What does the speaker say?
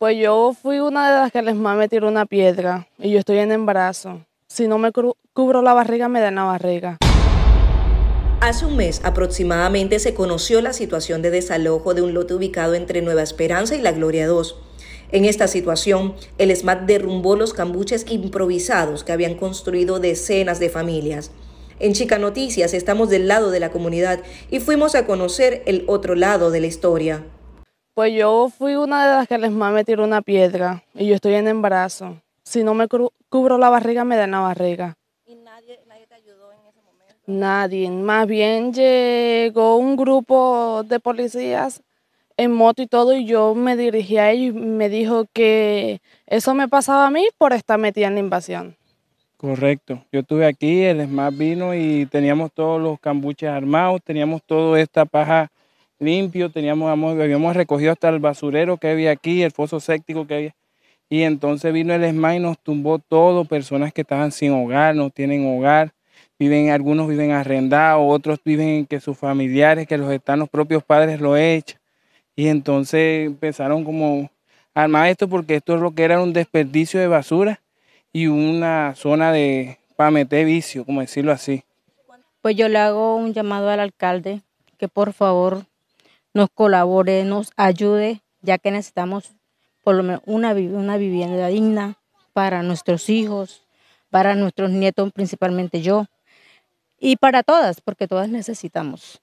Pues yo fui una de las que les más me una piedra y yo estoy en embarazo. Si no me cubro la barriga, me dan la barriga. Hace un mes aproximadamente se conoció la situación de desalojo de un lote ubicado entre Nueva Esperanza y La Gloria 2. En esta situación, el SMAT derrumbó los cambuches improvisados que habían construido decenas de familias. En Chica Noticias estamos del lado de la comunidad y fuimos a conocer el otro lado de la historia. Pues yo fui una de las que les más me tiró una piedra y yo estoy en embarazo. Si no me cubro la barriga, me dan la barriga. ¿Y nadie, nadie te ayudó en ese momento? Nadie. Más bien llegó un grupo de policías en moto y todo y yo me dirigí a ellos y me dijo que eso me pasaba a mí por estar metida en la invasión. Correcto. Yo estuve aquí, el más vino y teníamos todos los cambuches armados, teníamos toda esta paja limpio, teníamos, habíamos recogido hasta el basurero que había aquí, el foso séptico que había. Y entonces vino el ESMA y nos tumbó todo, personas que estaban sin hogar, no tienen hogar, viven, algunos viven arrendados, otros viven que sus familiares, que los están los propios padres lo echan. Y entonces empezaron como a armar esto porque esto es lo que era un desperdicio de basura y una zona de para meter vicio, como decirlo así. Pues yo le hago un llamado al alcalde que por favor nos colabore, nos ayude, ya que necesitamos por lo menos una, una vivienda digna para nuestros hijos, para nuestros nietos, principalmente yo, y para todas, porque todas necesitamos.